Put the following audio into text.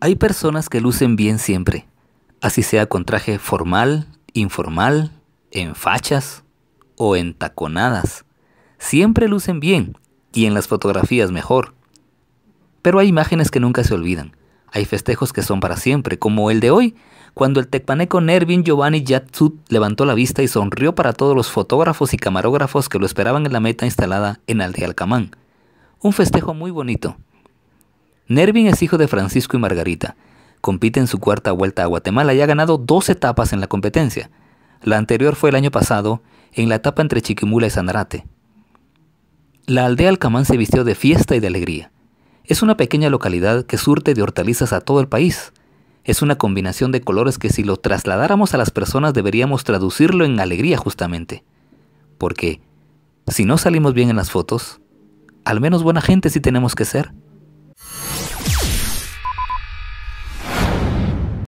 Hay personas que lucen bien siempre, así sea con traje formal, informal, en fachas o en taconadas. Siempre lucen bien y en las fotografías mejor. Pero hay imágenes que nunca se olvidan. Hay festejos que son para siempre, como el de hoy, cuando el tecpaneco Nervin Giovanni Yatsut levantó la vista y sonrió para todos los fotógrafos y camarógrafos que lo esperaban en la meta instalada en Aldealcamán. Un festejo muy bonito, Nervin es hijo de Francisco y Margarita. Compite en su cuarta vuelta a Guatemala y ha ganado dos etapas en la competencia. La anterior fue el año pasado, en la etapa entre Chiquimula y Sanarate. La aldea Alcamán se vistió de fiesta y de alegría. Es una pequeña localidad que surte de hortalizas a todo el país. Es una combinación de colores que si lo trasladáramos a las personas deberíamos traducirlo en alegría justamente. Porque, si no salimos bien en las fotos, al menos buena gente sí tenemos que ser.